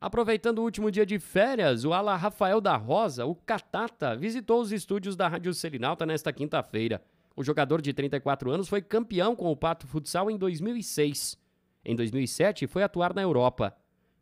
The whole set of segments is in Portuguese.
Aproveitando o último dia de férias, o ala Rafael da Rosa, o Catata, visitou os estúdios da Rádio Selinalta nesta quinta-feira. O jogador de 34 anos foi campeão com o Pato Futsal em 2006. Em 2007, foi atuar na Europa.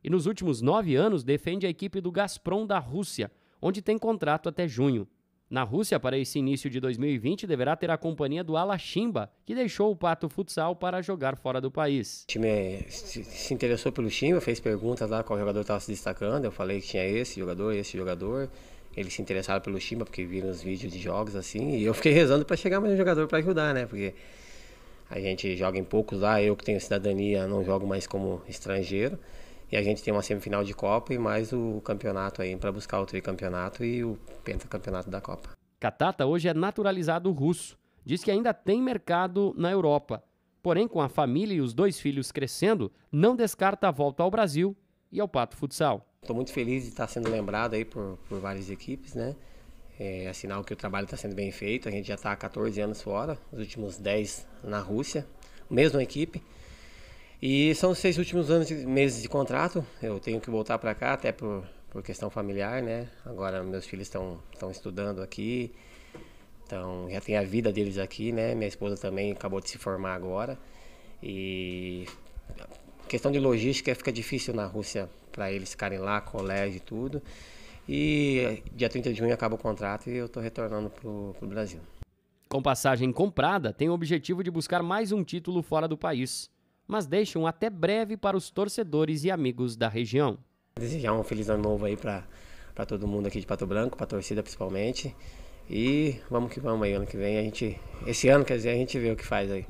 E nos últimos nove anos, defende a equipe do Gazprom da Rússia, onde tem contrato até junho. Na Rússia, para esse início de 2020, deverá ter a companhia do Alaximba, que deixou o Pato Futsal para jogar fora do país. O time é, se interessou pelo time, fez perguntas lá qual jogador estava se destacando. Eu falei que tinha esse jogador, esse jogador. Eles se interessaram pelo Chima porque viram os vídeos de jogos assim. E eu fiquei rezando para chegar mais um jogador para ajudar, né? Porque a gente joga em poucos lá. Eu que tenho cidadania não jogo mais como estrangeiro. E a gente tem uma semifinal de Copa e mais o campeonato aí para buscar o tricampeonato e o pentacampeonato da Copa. Katata hoje é naturalizado russo. Diz que ainda tem mercado na Europa. Porém, com a família e os dois filhos crescendo, não descarta a volta ao Brasil e ao Pato Futsal. Estou muito feliz de estar sendo lembrado aí por, por várias equipes, né? É, é sinal que o trabalho está sendo bem feito. A gente já está há 14 anos fora, os últimos 10 na Rússia, mesma equipe. E são os seis últimos anos, meses de contrato. Eu tenho que voltar para cá, até por, por questão familiar, né? Agora meus filhos estão estudando aqui, então já tem a vida deles aqui, né? Minha esposa também acabou de se formar agora. E questão de logística fica difícil na Rússia para eles ficarem lá, colégio e tudo. E eh, dia 30 de junho acaba o contrato e eu estou retornando para o Brasil. Com passagem comprada, tem o objetivo de buscar mais um título fora do país mas deixam até breve para os torcedores e amigos da região. Desejar um feliz ano novo aí para todo mundo aqui de Pato Branco, para a torcida principalmente. E vamos que vamos aí, ano que vem a gente. Esse ano, quer dizer, a gente vê o que faz aí.